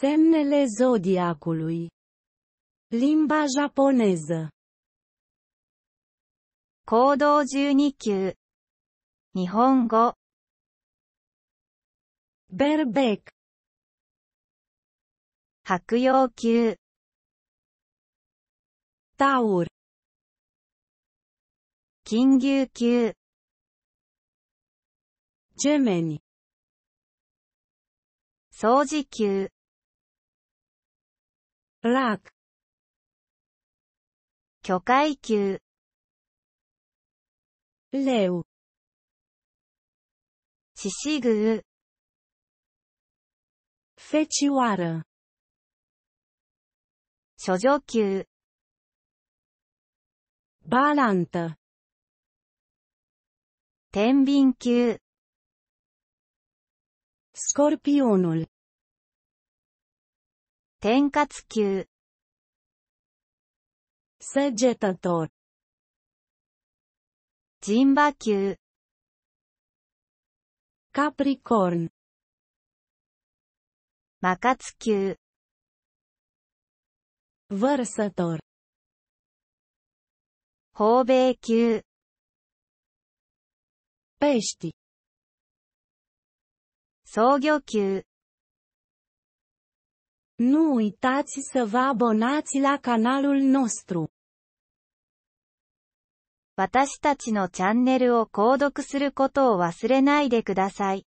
Semnele zodiacului. Limba japoneză. 行動12級。日本語。ベルベック。白洋級。タオル。金牛級。ジェメニ。掃除級。black 巨階級 leu 獅子宮 fecioară 諸女級 balantă 天秤級 scorpionul 天活つ級。セジェタトル。ジンバ級。カプリコーン。マカツ級。ヴァルサトル。方米級。ペイシティ。創業級。Nu uitați să vă abonați la canalul nostru. 私たちのチャンネルを購読することを忘れないでください。